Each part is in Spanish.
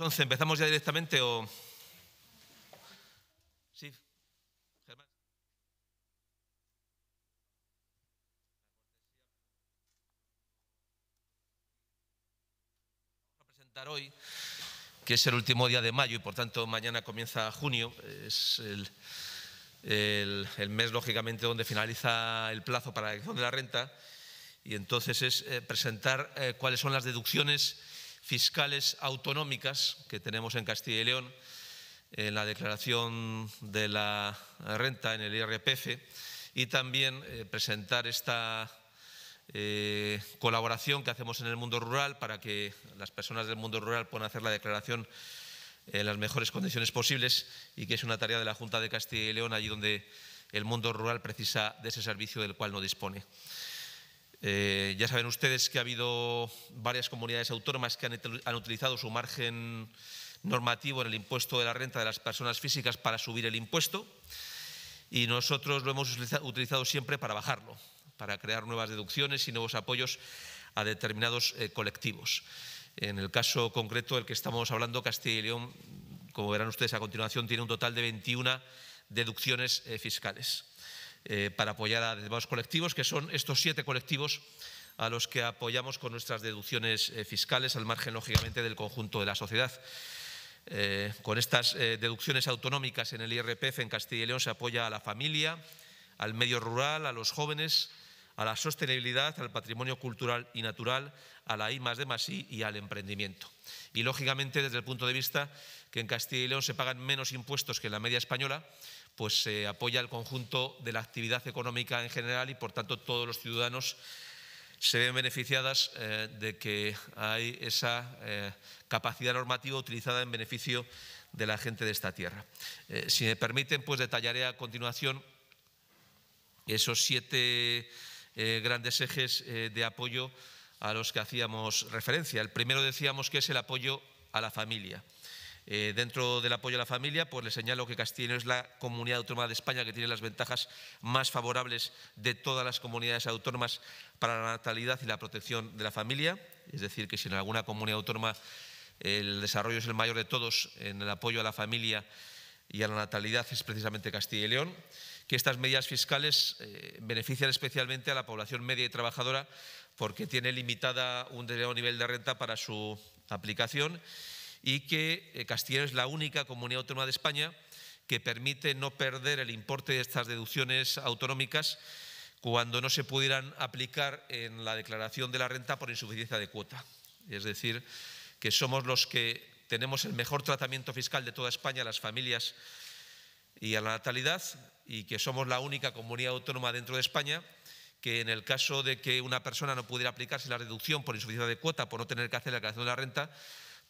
Entonces, ¿empezamos ya directamente o...? Sí, Germán. Vamos presentar hoy, que es el último día de mayo y por tanto mañana comienza junio. Es el, el, mes, lógicamente, donde finaliza el plazo para la elección de la renta. Y entonces es eh, presentar eh, cuáles son las deducciones fiscales autonómicas que tenemos en Castilla y León, en la declaración de la renta, en el IRPF, y también eh, presentar esta eh, colaboración que hacemos en el mundo rural para que las personas del mundo rural puedan hacer la declaración en las mejores condiciones posibles y que es una tarea de la Junta de Castilla y León allí donde el mundo rural precisa de ese servicio del cual no dispone. Eh, ya saben ustedes que ha habido varias comunidades autónomas que han, utilizado su margen normativo en el impuesto de la renta de las personas físicas para subir el impuesto y nosotros lo hemos utilizado siempre para bajarlo, para crear nuevas deducciones y nuevos apoyos a determinados eh, colectivos. En el caso concreto del que estamos hablando, Castilla y León, como verán ustedes a continuación, tiene un total de 21 deducciones eh, fiscales. Eh, para apoyar a determinados colectivos, que son estos siete colectivos a los que apoyamos con nuestras deducciones eh, fiscales, al margen, lógicamente, del conjunto de la sociedad. Eh, con estas deducciones autonómicas en el IRPF en Castilla y León se apoya a la familia, al medio rural, a los jóvenes, a la sostenibilidad, al patrimonio cultural y natural, a la I y al emprendimiento. Y lógicamente desde el punto de vista que en Castilla y León se pagan menos impuestos que en la media española, pues se apoya el conjunto de la actividad económica en general y por tanto todos los ciudadanos se ven beneficiadas eh, de que hay esa eh, capacidad normativa utilizada en beneficio de la gente de esta tierra. Eh, si me permiten, pues detallaré a continuación esos siete grandes ejes de apoyo a los que hacíamos referencia. El primero decíamos que es el apoyo a la familia. Eh, dentro del apoyo a la familia, pues le señalo que Castilla es la comunidad autónoma de España que tiene las ventajas más favorables de todas las comunidades autónomas para la natalidad y la protección de la familia. Es decir, que si en alguna comunidad autónoma eh, el desarrollo es el mayor de todos en el apoyo a la familia y a la natalidad es precisamente Castilla y León, que estas medidas fiscales eh, benefician especialmente a la población media y trabajadora porque tiene limitada un determinado nivel de renta para su aplicación y que eh, Castilla es la única comunidad autónoma de España que permite no perder el importe de estas deducciones autonómicas cuando no se pudieran aplicar en la declaración de la renta por insuficiencia de cuota. Es decir, que somos los que tenemos el mejor tratamiento fiscal de toda España a las familias y a la natalidad y que somos la única comunidad autónoma dentro de España que en el caso de que una persona no pudiera aplicarse la reducción por insuficiencia de cuota por no tener que hacer la declaración de la renta,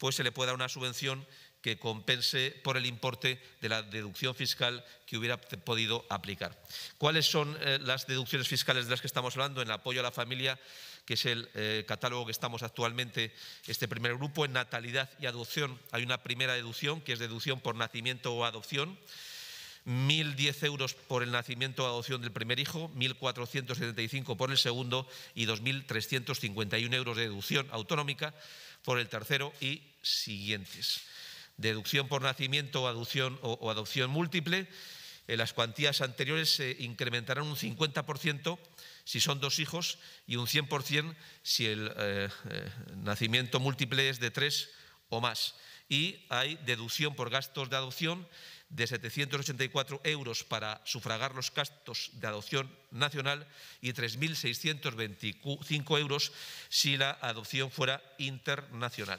pues se le pueda una subvención que compense por el importe de la deducción fiscal que hubiera podido aplicar. ¿Cuáles son eh, las deducciones fiscales de las que estamos hablando? En el apoyo a la familia, que es el eh, catálogo que estamos actualmente, este primer grupo, en natalidad y adopción hay una primera deducción, que es deducción por nacimiento o adopción. 1.010 euros por el nacimiento o adopción del primer hijo, 1.475 por el segundo y 2.351 euros de deducción autonómica por el tercero y siguientes. Deducción por nacimiento o adopción, o, adopción múltiple. las cuantías anteriores se incrementarán un 50% si son dos hijos y un 100% si el eh, eh, nacimiento múltiple es de tres o más. Y hay deducción por gastos de adopción de 784 euros para sufragar los gastos de adopción nacional y 3.625 euros si la adopción fuera internacional.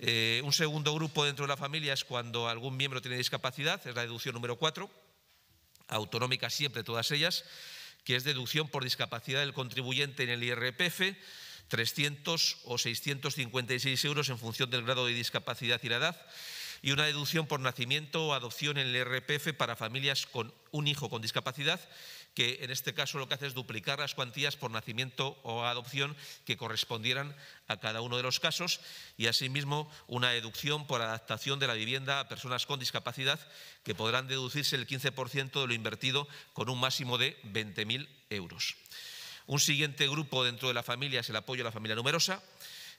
Eh, un segundo grupo dentro de la familia es cuando algún miembro tiene discapacidad, es la deducción número 4, autonómica siempre todas ellas, que es deducción por discapacidad del contribuyente en el IRPF 300 o 656 euros en función del grado de discapacidad y la edad, y una deducción por nacimiento o adopción en el RPF para familias con un hijo con discapacidad, que en este caso lo que hace es duplicar las cuantías por nacimiento o adopción que correspondieran a cada uno de los casos y asimismo una deducción por adaptación de la vivienda a personas con discapacidad que podrán deducirse el 15% de lo invertido con un máximo de 20.000 euros. Un siguiente grupo dentro de la familia es el apoyo a la familia numerosa,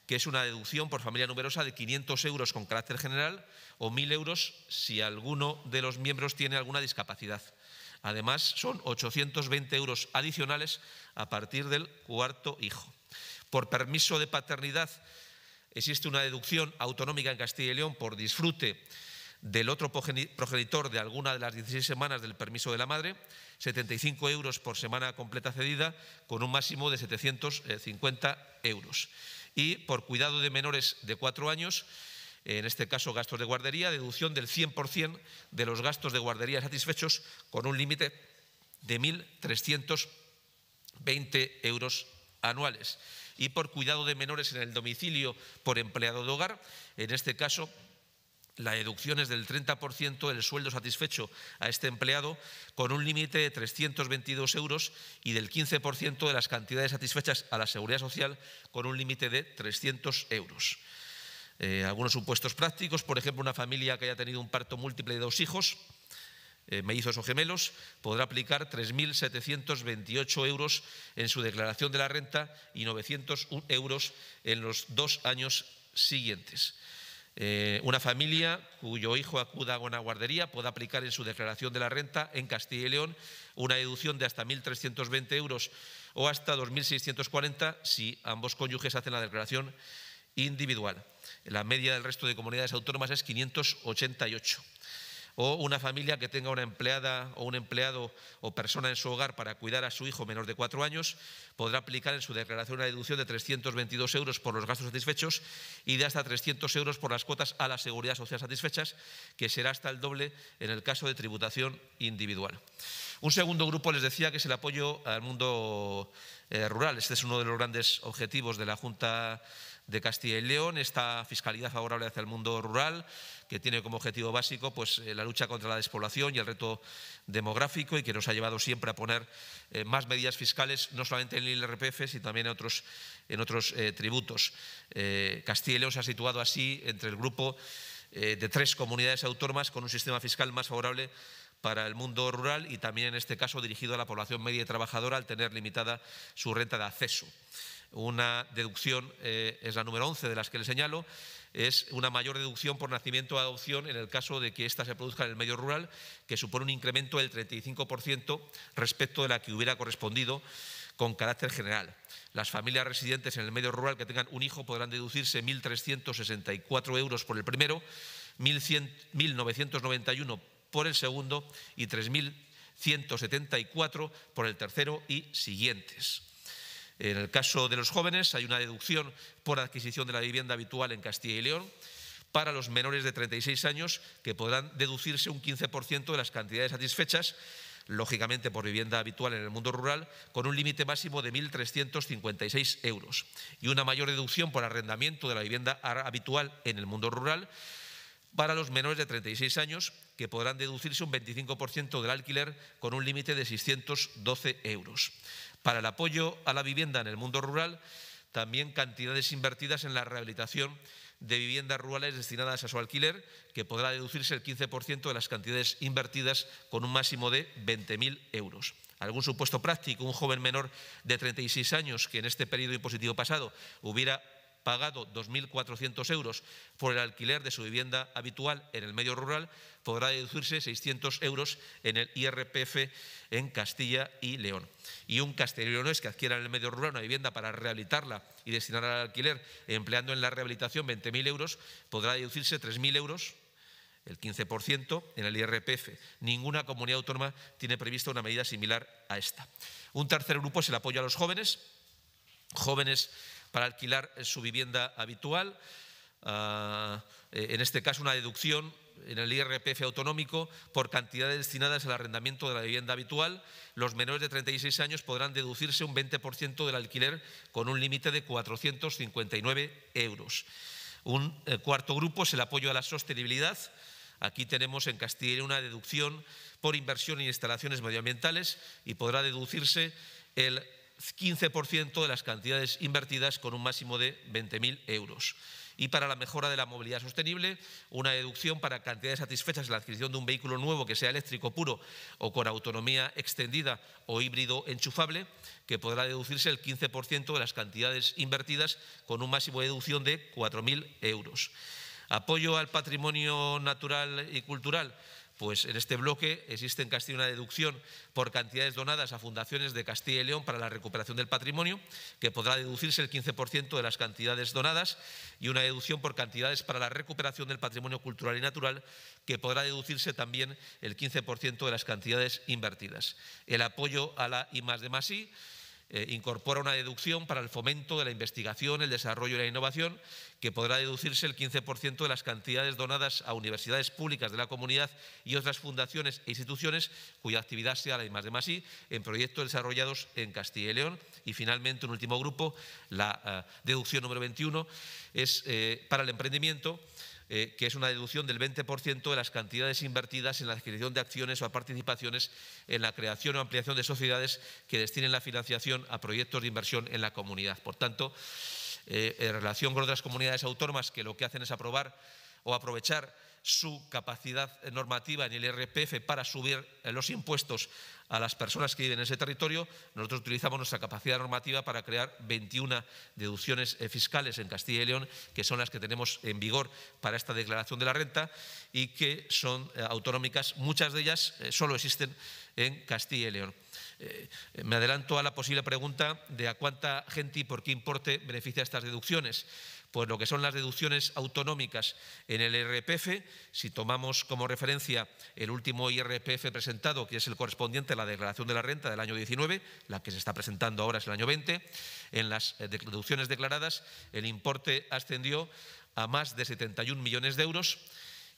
que es una deducción por familia numerosa de 500 euros con carácter general o 1.000 euros si alguno de los miembros tiene alguna discapacidad. Además, son 820 euros adicionales a partir del cuarto hijo. Por permiso de paternidad, existe una deducción autonómica en Castilla y León por disfrute del otro progenitor de alguna de las 16 semanas del permiso de la madre, 75 euros por semana completa cedida, con un máximo de 750 euros. Y por cuidado de menores de cuatro años, en este caso gastos de guardería, deducción del 100% de los gastos de guardería satisfechos con un límite de 1.320 euros anuales. Y por cuidado de menores en el domicilio por empleado de hogar, en este caso la deducción es del 30% del sueldo satisfecho a este empleado, con un límite de 322 euros y del 15% de las cantidades satisfechas a la seguridad social, con un límite de 300 euros. Eh, algunos supuestos prácticos, por ejemplo, una familia que haya tenido un parto múltiple de dos hijos, me eh, mellizos o gemelos, podrá aplicar 3.728 euros en su declaración de la renta y 900 euros en los dos años siguientes. Eh, una familia cuyo hijo acuda a una guardería puede aplicar en su declaración de la renta en Castilla y León una deducción de hasta 1.320 euros o hasta 2.640 si ambos cónyuges hacen la declaración individual. La media del resto de comunidades autónomas es 588 o una familia que tenga una empleada o un empleado o persona en su hogar para cuidar a su hijo menor de cuatro años podrá aplicar en su declaración una deducción de 322 euros por los gastos satisfechos y de hasta 300 euros por las cuotas a la seguridad social satisfechas, que será hasta el doble en el caso de tributación individual. Un segundo grupo les decía que es el apoyo al mundo eh, rural. Este es uno de los grandes objetivos de la Junta de Castilla y León, esta fiscalidad favorable hacia el mundo rural que tiene como objetivo básico pues, eh, la lucha contra la despoblación y el reto demográfico y que nos ha llevado siempre a poner eh, más medidas fiscales, no solamente en el IRPF, sino también en otros, en otros eh, tributos. Eh, Castilla y León se ha situado así entre el grupo de tres comunidades autónomas con un sistema fiscal más favorable para el mundo rural y también en este caso dirigido a la población media y trabajadora al tener limitada su renta de acceso una deducción, es la número 11 de las que le señalo, es una mayor deducción por nacimiento o adopción en el caso de que ésta se produzca en el medio rural, que supone un incremento del 35% respecto de la que hubiera correspondido con carácter general. Las familias residentes en el medio rural que tengan un hijo podrán deducirse 1.364 euros por el primero, 1.991 por el segundo y 3.174 por el tercero y siguientes. En el caso de los jóvenes hay una deducción por adquisición de la vivienda habitual en Castilla y León para los menores de 36 años que podrán deducirse un 15% de las cantidades satisfechas, lógicamente por vivienda habitual en el mundo rural, con un límite máximo de 1.356 euros y una mayor deducción por arrendamiento de la vivienda habitual en el mundo rural para los menores de 36 años, que podrán deducirse un 25% del alquiler con un límite de 612 euros. Para el apoyo a la vivienda en el mundo rural, también cantidades invertidas en la rehabilitación de viviendas rurales destinadas a su alquiler, que podrá deducirse el 15% de las cantidades invertidas con un máximo de 20.000 euros. Algún supuesto práctico, un joven menor de 36 años que en este periodo impositivo pasado hubiera pagado 2.400 euros por el alquiler de su vivienda habitual en el medio rural, podrá deducirse 600 euros en el IRPF en Castilla y León. Y un castellano que adquiera en el medio rural una vivienda para rehabilitarla y destinarla al alquiler, empleando en la rehabilitación 20.000 euros, podrá deducirse 3.000 euros el 15% en el IRPF. Ninguna comunidad autónoma tiene prevista una medida similar a esta. Un tercer grupo es el apoyo a los jóvenes, jóvenes para alquilar su vivienda habitual. Ah, eh, en este caso, una deducción en el IRPF autonómico por cantidades destinadas al arrendamiento de la vivienda habitual. Los menores de 36 años podrán deducirse un 20% del alquiler con un límite de 459 euros. Un eh, cuarto grupo es el apoyo a la sostenibilidad. Aquí tenemos en Castilla una deducción por inversión en instalaciones medioambientales y podrá deducirse el 15% de las cantidades invertidas con un máximo de 20.000 euros. Y para la mejora de la movilidad sostenible, una deducción para cantidades satisfechas en la adquisición de un vehículo nuevo que sea eléctrico puro o con autonomía extendida o híbrido enchufable, que podrá deducirse el 15% de las cantidades invertidas con un máximo de deducción de 4.000 euros. Apoyo al patrimonio natural y cultural pues en este bloque existe en Castilla una deducción por cantidades donadas a fundaciones de Castilla y León para la recuperación del patrimonio, que podrá deducirse el 15% de las cantidades donadas, y una deducción por cantidades para la recuperación del patrimonio cultural y natural, que podrá deducirse también el 15% de las cantidades invertidas. El apoyo a la I más de más eh, incorpora una deducción para el fomento de la investigación, el desarrollo y la innovación, que podrá deducirse el 15% de las cantidades donadas a universidades públicas de la comunidad y otras fundaciones e instituciones cuya actividad sea la I más de más y en proyectos desarrollados en Castilla y León. Y finalmente, un último grupo, la eh, deducción número 21, es eh, para el emprendimiento eh, que es una deducción del 20% de las cantidades invertidas en la adquisición de acciones o participaciones en la creación o ampliación de sociedades que destinen la financiación a proyectos de inversión en la comunidad. Por tanto, eh, en relación con otras comunidades autónomas que lo que hacen es aprobar o aprovechar su capacidad normativa en el RPF para subir eh, los impuestos a las personas que viven en ese territorio, nosotros utilizamos nuestra capacidad normativa para crear 21 deducciones eh, fiscales en Castilla y León, que son las que tenemos en vigor para esta declaración de la renta y que son eh, autonómicas. Muchas de ellas solo existen en Castilla y León. Eh, me adelanto a la posible pregunta de a cuánta gente y por qué importe beneficia estas deducciones. Pues lo que son las deducciones autonómicas en el IRPF, si tomamos como referencia el último IRPF presentado, que es el correspondiente a la declaración de la renta del año 19, la que se está presentando ahora es el año 20, en las eh, deducciones declaradas el importe ascendió a más de 71 millones de euros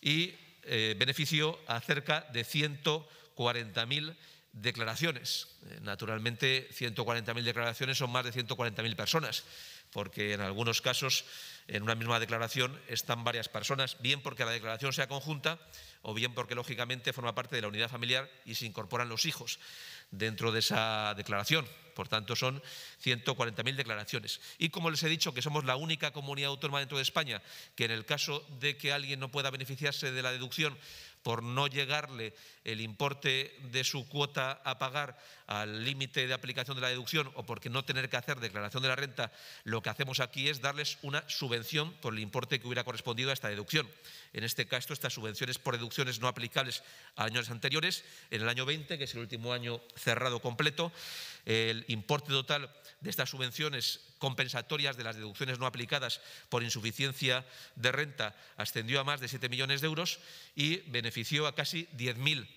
y eh, benefició a cerca de 140.000 declaraciones. Eh, naturalmente, 140.000 declaraciones son más de 140.000 personas, porque en algunos casos en una misma declaración están varias personas, bien porque la declaración sea conjunta, o bien porque lógicamente forma parte de la unidad familiar y se incorporan los hijos dentro de esa declaración. Por tanto, son 140.000 declaraciones. Y como les he dicho, que somos la única comunidad autónoma dentro de España que en el caso de que alguien no pueda beneficiarse de la deducción por no llegarle el importe de su cuota a pagar al límite de aplicación de la deducción o porque no tener que hacer declaración de la renta, lo que hacemos aquí es darles una subvención por el importe que hubiera correspondido a esta deducción. En este caso, esta subvención es por deducción no aplicables a años anteriores. En el año 20, que es el último año cerrado completo, el importe total de estas subvenciones compensatorias de las deducciones no aplicadas por insuficiencia de renta ascendió a más de 7 millones de euros y benefició a casi 10.000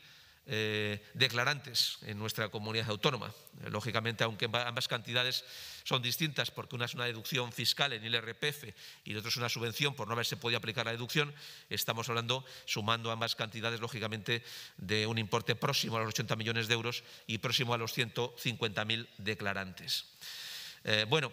eh, declarantes en nuestra comunidad autónoma. Eh, lógicamente, aunque ambas cantidades son distintas, porque una es una deducción fiscal en el rpf y la otra es una subvención por no haberse podido aplicar la deducción, estamos hablando, sumando ambas cantidades, lógicamente, de un importe próximo a los 80 millones de euros y próximo a los 150.000 declarantes. Eh, bueno,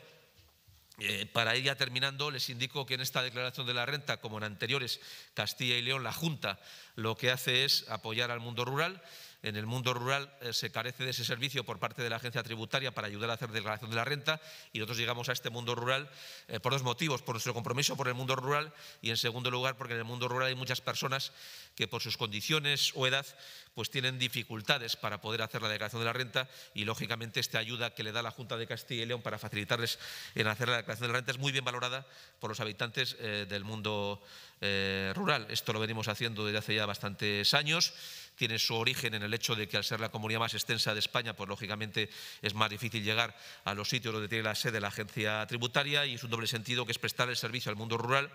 eh, para ir ya terminando, les indico que en esta declaración de la renta, como en anteriores Castilla y León, la Junta lo que hace es apoyar al mundo rural. En el mundo rural eh, se carece de ese servicio por parte de la agencia tributaria para ayudar a hacer declaración de la renta y nosotros llegamos a este mundo rural eh, por dos motivos, por nuestro compromiso por el mundo rural y en segundo lugar porque en el mundo rural hay muchas personas que por sus condiciones o edad pues tienen dificultades para poder hacer la declaración de la renta y, lógicamente, esta ayuda que le da la Junta de Castilla y León para facilitarles en hacer la declaración de la renta es muy bien valorada por los habitantes eh, del mundo eh, rural. Esto lo venimos haciendo desde hace ya bastantes años tiene su origen en el hecho de que al ser la comunidad más extensa de España, pues lógicamente es más difícil llegar a los sitios donde tiene la sede la agencia tributaria y es un doble sentido que es prestar el servicio al mundo rural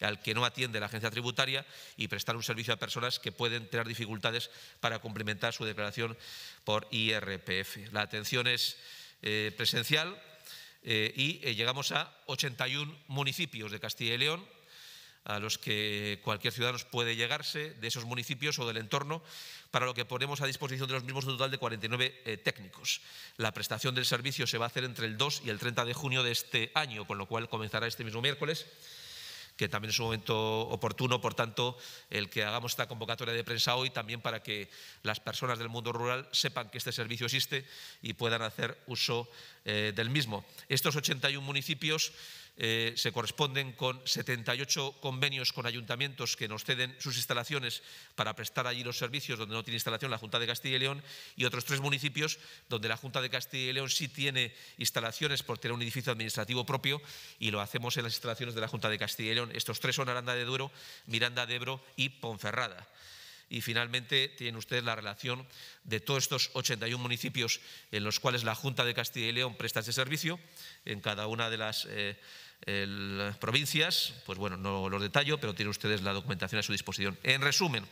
al que no atiende la agencia tributaria y prestar un servicio a personas que pueden tener dificultades para complementar su declaración por IRPF. La atención es eh, presencial eh, y eh, llegamos a 81 municipios de Castilla y León a los que cualquier ciudadano puede llegarse de esos municipios o del entorno, para lo que ponemos a disposición de los mismos un total de 49 técnicos. La prestación del servicio se va a hacer entre el 2 y el 30 de junio de este año, con lo cual comenzará este mismo miércoles que también es un momento oportuno, por tanto, el que hagamos esta convocatoria de prensa hoy también para que las personas del mundo rural sepan que este servicio existe y puedan hacer uso eh, del mismo. Estos 81 municipios eh, se corresponden con 78 convenios con ayuntamientos que nos ceden sus instalaciones para prestar allí los servicios donde no tiene instalación la Junta de Castilla y León y otros tres municipios donde la Junta de Castilla y León sí tiene instalaciones por tener un edificio administrativo propio y lo hacemos en las instalaciones de la Junta de Castilla y León. Estos tres son Aranda de Duero, Miranda de Ebro y Ponferrada. Y finalmente tiene usted la relación de todos estos 81 municipios en los cuales la Junta de Castilla y León presta ese servicio en cada una de las eh, provincias. Pues bueno, no los detallo, pero tiene ustedes la documentación a su disposición. En resumen,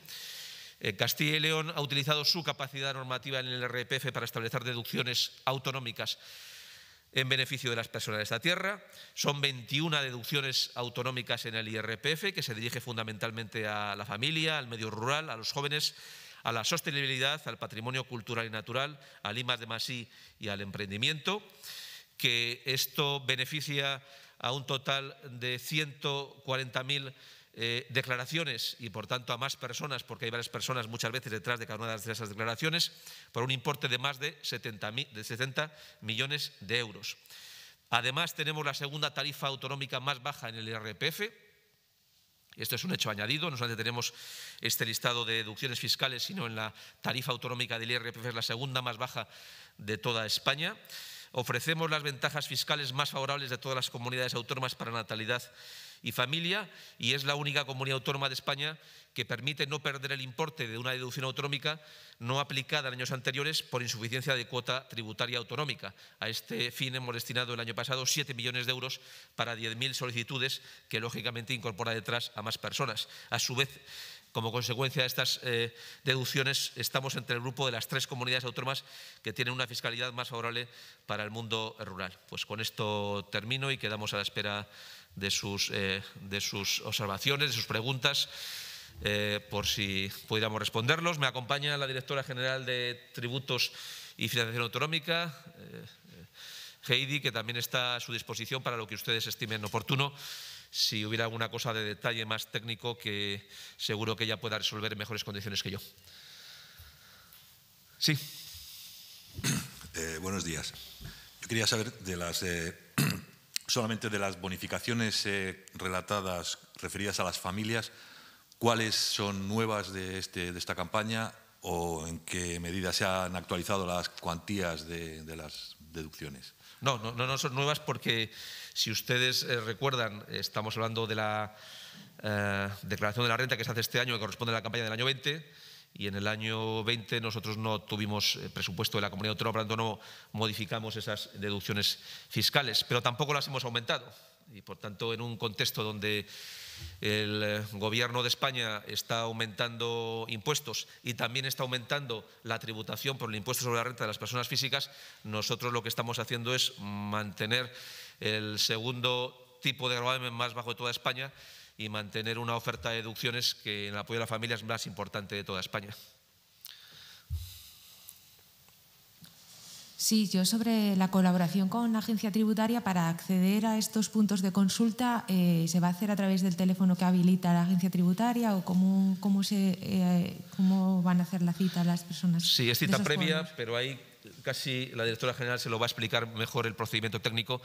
eh, Castilla y León ha utilizado su capacidad normativa en el RPF para establecer deducciones autonómicas en beneficio de las personas de esta tierra. Son 21 deducciones autonómicas en el IRPF, que se dirige fundamentalmente a la familia, al medio rural, a los jóvenes, a la sostenibilidad, al patrimonio cultural y natural, al IMAS de Masí y al emprendimiento, que esto beneficia a un total de 140.000 eh, declaraciones y por tanto a más personas, porque hay varias personas muchas veces detrás de cada una de esas declaraciones, por un importe de más de 70, de 70 millones de euros. Además, tenemos la segunda tarifa autonómica más baja en el IRPF. Esto es un hecho añadido, no solamente tenemos este listado de deducciones fiscales, sino en la tarifa autonómica del IRPF es la segunda más baja de toda España. Ofrecemos las ventajas fiscales más favorables de todas las comunidades autónomas para natalidad y Familia y es la única comunidad autónoma de España que permite no perder el importe de una deducción autonómica no aplicada en años anteriores por insuficiencia de cuota tributaria autonómica. A este fin hemos destinado el año pasado 7 millones de euros para 10.000 solicitudes que lógicamente incorpora detrás a más personas. A su vez, como consecuencia de estas eh, deducciones, estamos entre el grupo de las tres comunidades autónomas que tienen una fiscalidad más favorable para el mundo rural. Pues con esto termino y quedamos a la espera de sus, eh, de sus observaciones, de sus preguntas. Eh, por si pudiéramos responderlos. Me acompaña la directora general de Tributos y Financiación Autonómica, Heidi, que también está a su disposición para lo que ustedes estimen oportuno. Si hubiera alguna cosa de detalle más técnico, que seguro que ella pueda resolver en mejores condiciones que yo. Sí. Eh, buenos días. Yo quería saber de las, eh, solamente de las bonificaciones eh, relatadas referidas a las familias, cuáles son nuevas de, este, de esta campaña o en qué medida se han actualizado las cuantías de, las deducciones. No, no, no, son nuevas porque si ustedes eh, recuerdan, estamos hablando de la eh, declaración de la renta que se hace este año, que corresponde a la campaña del año 20, y en el año 20 nosotros no tuvimos eh, presupuesto de la comunidad autónoma, por lo tanto no modificamos esas deducciones fiscales, pero tampoco las hemos aumentado. Y por tanto, en un contexto donde el eh, gobierno de España está aumentando impuestos y también está aumentando la tributación por el impuesto sobre la renta de las personas físicas, nosotros lo que estamos haciendo es mantener el segundo tipo de gravamen más bajo de toda España y mantener una oferta de deducciones que en el apoyo a la familia es más importante de toda España. Sí, yo sobre la colaboración con la agencia tributaria para acceder a estos puntos de consulta, eh, ¿se va a hacer a través del teléfono que habilita la agencia tributaria o cómo, cómo, se, eh, cómo van a hacer la cita las personas? Sí, es cita previa, pero ahí casi la directora general se lo va a explicar mejor el procedimiento técnico.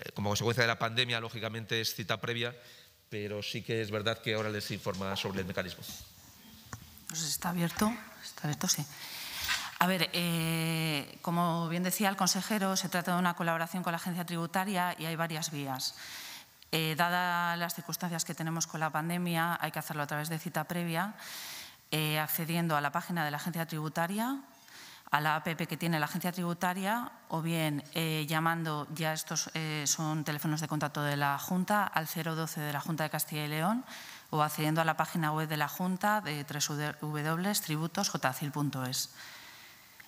Eh, como consecuencia de la pandemia, lógicamente es cita previa, pero sí que es verdad que ahora les informa sobre el mecanismo. Pues está abierto, está abierto, sí. A ver, eh, como bien decía el consejero, se trata de una colaboración con la agencia tributaria y hay varias vías. Eh, dadas las circunstancias que tenemos con la pandemia, hay que hacerlo a través de cita previa, eh, accediendo a la página de la agencia tributaria, a la APP que tiene la agencia tributaria o bien llamando, ya estos son teléfonos de contacto de la Junta, al 012 de la Junta de Castilla y León o accediendo a la página web de la Junta de www.tributosjcil.es.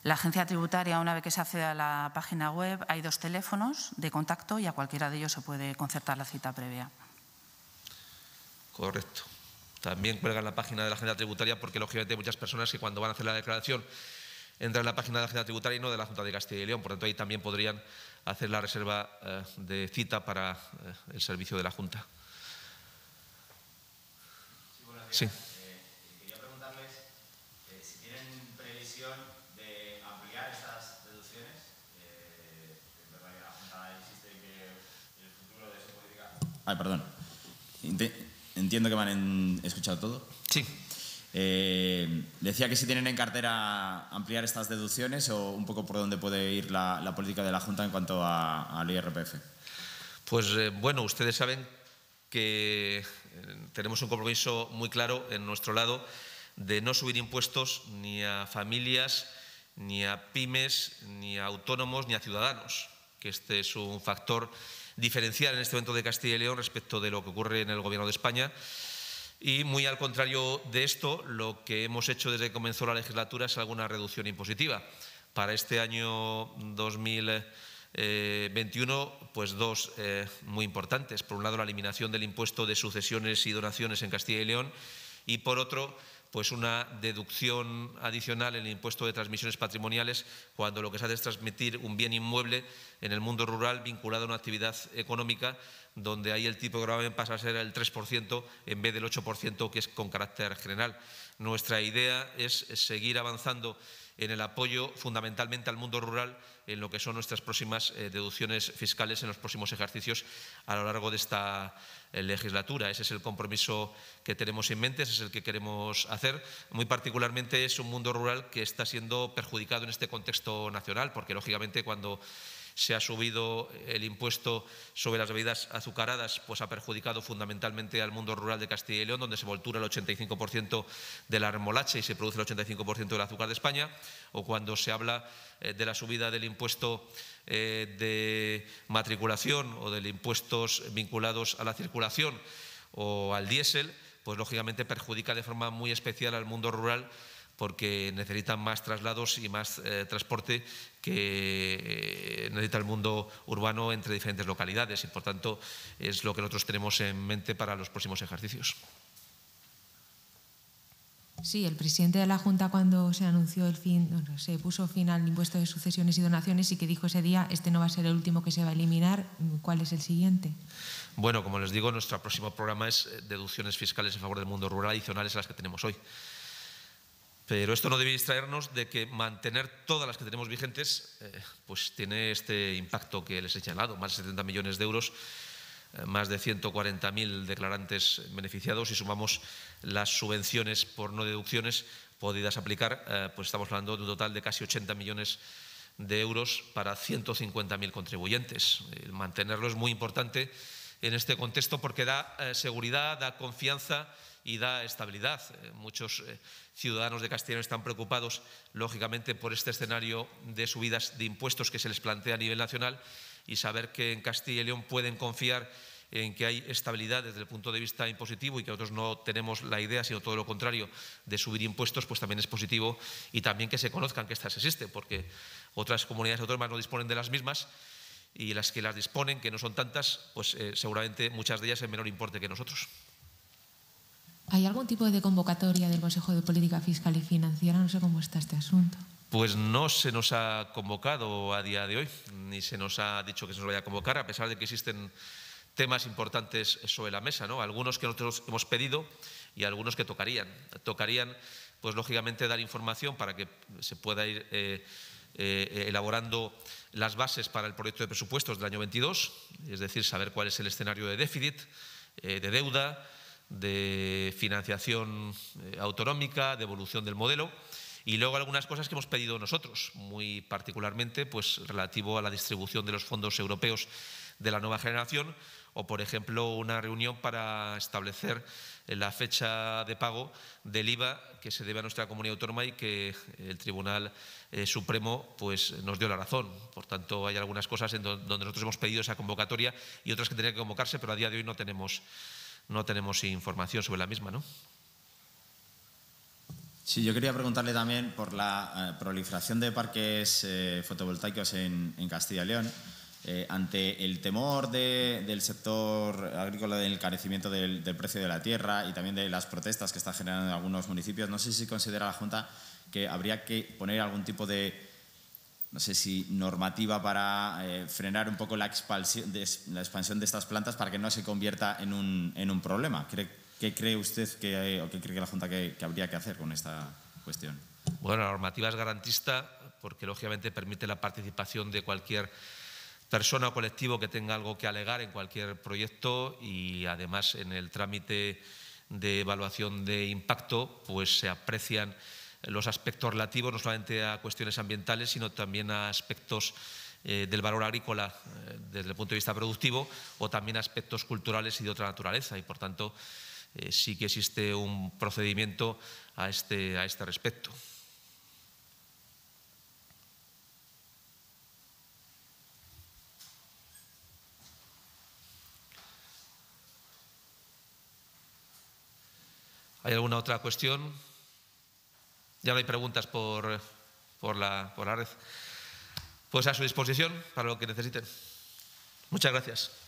La agencia tributaria, una vez que se accede a la página web, hay dos teléfonos de contacto y a cualquiera de ellos se puede concertar la cita previa. Correcto. También cuelgan la página de la agencia tributaria porque, lógicamente, hay muchas personas que cuando van a hacer la declaración entran en la página de la agencia tributaria y no de la Junta de Castilla y León. Por lo tanto, ahí también podrían hacer la reserva eh, de cita para eh, el servicio de la Junta. Sí. Ay, perdón. Entiendo que me han escuchado todo. Sí. Eh, decía que si tienen en cartera ampliar estas deducciones o un poco por dónde puede ir la, política de la Junta en cuanto al IRPF. Pues eh, bueno, ustedes saben que eh, tenemos un compromiso muy claro en nuestro lado de no subir impuestos ni a familias, ni a pymes, ni a autónomos, ni a ciudadanos, que este es un factor diferencial en este momento de Castilla y León respecto de lo que ocurre en el Gobierno de España. Y muy al contrario de esto, lo que hemos hecho desde que comenzó la legislatura es alguna reducción impositiva. Para este año 2021, pues dos eh, muy importantes. Por un lado, la eliminación del impuesto de sucesiones y donaciones en Castilla y León y por otro, pues una deducción adicional en el impuesto de transmisiones patrimoniales cuando lo que se hace es transmitir un bien inmueble en el mundo rural vinculado a una actividad económica donde ahí el tipo de gravamen pasa a ser el 3% en vez del 8% que es con carácter general. Nuestra idea es seguir avanzando en el apoyo fundamentalmente al mundo rural en lo que son nuestras próximas eh, deducciones fiscales en los próximos ejercicios a lo largo de esta eh, legislatura. Ese es el compromiso que tenemos en mente, ese es el que queremos hacer. Muy particularmente es un mundo rural que está siendo perjudicado en este contexto nacional, porque lógicamente cuando se ha subido el impuesto sobre las bebidas azucaradas, pues ha perjudicado fundamentalmente al mundo rural de Castilla y León, donde se voltura el 85% de la remolacha y se produce el 85% del azúcar de España, o cuando se habla eh, de la subida del impuesto eh, de matriculación o de impuestos vinculados a la circulación o al diésel, pues lógicamente perjudica de forma muy especial al mundo rural porque necesitan más traslados y más eh, transporte que eh, necesita el mundo urbano entre diferentes localidades y por tanto es lo que nosotros tenemos en mente para los próximos ejercicios. Sí, el presidente de la Junta cuando se anunció el fin, se puso fin al impuesto de sucesiones y donaciones y que dijo ese día, este no va a ser el último que se va a eliminar, ¿cuál es el siguiente? Bueno, como les digo, nuestro próximo programa es eh, deducciones fiscales en favor del mundo rural adicionales a las que tenemos hoy. Pero esto no debe distraernos de que mantener todas las que tenemos vigentes eh, pues tiene este impacto que les he señalado, más de 70 millones de euros, eh, más de 140.000 declarantes beneficiados y sumamos las subvenciones por no deducciones podidas aplicar, eh, pues estamos hablando de un total de casi 80 millones de euros para 150.000 contribuyentes. mantenerlo es muy importante en este contexto porque da seguridad, da confianza y da estabilidad. Eh, muchos eh, ciudadanos de León están preocupados, lógicamente, por este escenario de subidas de impuestos que se les plantea a nivel nacional y saber que en Castilla y León pueden confiar en que hay estabilidad desde el punto de vista impositivo y que nosotros no tenemos la idea, sino todo lo contrario, de subir impuestos, pues también es positivo y también que se conozcan que estas existen, porque otras comunidades autónomas no disponen de las mismas y las que las disponen, que no son tantas, pues eh, seguramente muchas de ellas en menor importe que nosotros. ¿Hay algún tipo de convocatoria del Consejo de Política Fiscal y Financiera? No sé cómo está este asunto. Pues no se nos ha convocado a día de hoy, ni se nos ha dicho que se nos vaya a convocar, a pesar de que existen temas importantes sobre la mesa, ¿no? Algunos que nosotros hemos pedido y algunos que tocarían. Tocarían, pues lógicamente, dar información para que se pueda ir eh, eh, elaborando las bases para el proyecto de presupuestos del año 22, es decir, saber cuál es el escenario de déficit, eh, de deuda, de financiación eh, autonómica, de evolución del modelo y luego algunas cosas que hemos pedido nosotros, muy particularmente pues relativo a la distribución de los fondos europeos de la nueva generación o por ejemplo una reunión para establecer eh, la fecha de pago del IVA que se debe a nuestra comunidad autónoma y que eh, el Tribunal Supremo pues, nos dio la razón. Por tanto, hay algunas cosas en donde nosotros hemos pedido esa convocatoria y otras que tenían que convocarse, pero a día de hoy no tenemos no tenemos información sobre la misma, ¿no? Sí, yo quería preguntarle también por la eh, proliferación de parques eh, fotovoltaicos en, Castilla y León. Eh, ante el temor del sector agrícola del carecimiento del, del, precio de la tierra y también de las protestas que está generando en algunos municipios, no sé si considera la Junta que habría que poner algún tipo de no sé si normativa para eh, frenar un poco la expansión, de, estas plantas para que no se convierta en un, problema. ¿Qué, cree usted que, o qué cree que la Junta que, habría que hacer con esta cuestión? Bueno, la normativa es garantista porque lógicamente permite la participación de cualquier persona o colectivo que tenga algo que alegar en cualquier proyecto y además en el trámite de evaluación de impacto pues se aprecian los aspectos relativos no solamente a cuestiones ambientales, sino también a aspectos eh, del valor agrícola eh, desde el punto de vista productivo o también aspectos culturales y de otra naturaleza. Y, por tanto, eh, sí que existe un procedimiento a este, a este respecto. ¿Hay alguna otra cuestión? Ya no hay preguntas por, por, la, por la red. Pues a su disposición para lo que necesiten. Muchas gracias.